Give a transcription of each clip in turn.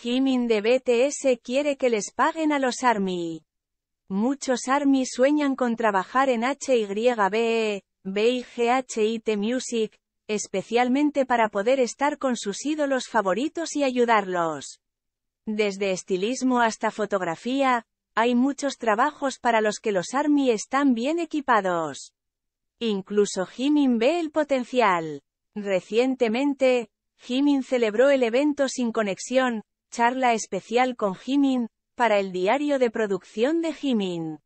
Jimin de BTS quiere que les paguen a los ARMY. Muchos ARMY sueñan con trabajar en HYBE, BIGHIT Music, especialmente para poder estar con sus ídolos favoritos y ayudarlos. Desde estilismo hasta fotografía, hay muchos trabajos para los que los ARMY están bien equipados. Incluso Jimin ve el potencial. Recientemente, Jimin celebró el evento sin conexión, charla especial con Jimin, para el diario de producción de Jimin.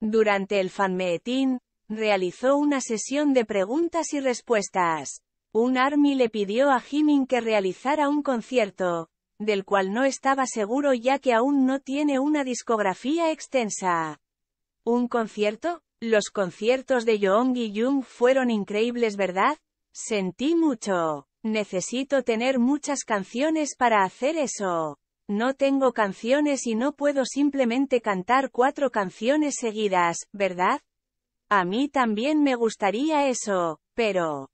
Durante el fanmeeting, realizó una sesión de preguntas y respuestas. Un ARMY le pidió a Jimin que realizara un concierto, del cual no estaba seguro ya que aún no tiene una discografía extensa. ¿Un concierto? Los conciertos de y Jung fueron increíbles, ¿verdad? Sentí mucho. Necesito tener muchas canciones para hacer eso. No tengo canciones y no puedo simplemente cantar cuatro canciones seguidas, ¿verdad? A mí también me gustaría eso, pero...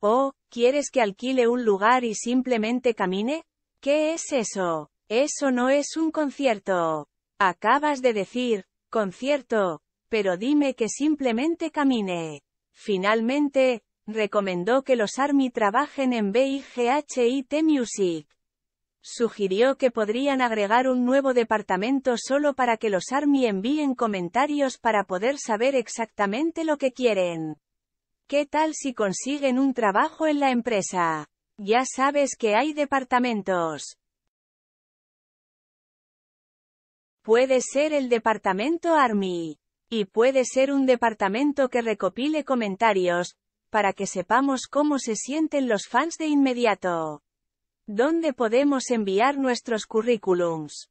Oh, ¿quieres que alquile un lugar y simplemente camine? ¿Qué es eso? Eso no es un concierto. Acabas de decir, concierto, pero dime que simplemente camine. Finalmente, recomendó que los ARMY trabajen en BIGHIT Music. Sugirió que podrían agregar un nuevo departamento solo para que los ARMY envíen comentarios para poder saber exactamente lo que quieren. ¿Qué tal si consiguen un trabajo en la empresa? Ya sabes que hay departamentos. Puede ser el departamento ARMY. Y puede ser un departamento que recopile comentarios, para que sepamos cómo se sienten los fans de inmediato. ¿Dónde podemos enviar nuestros currículums?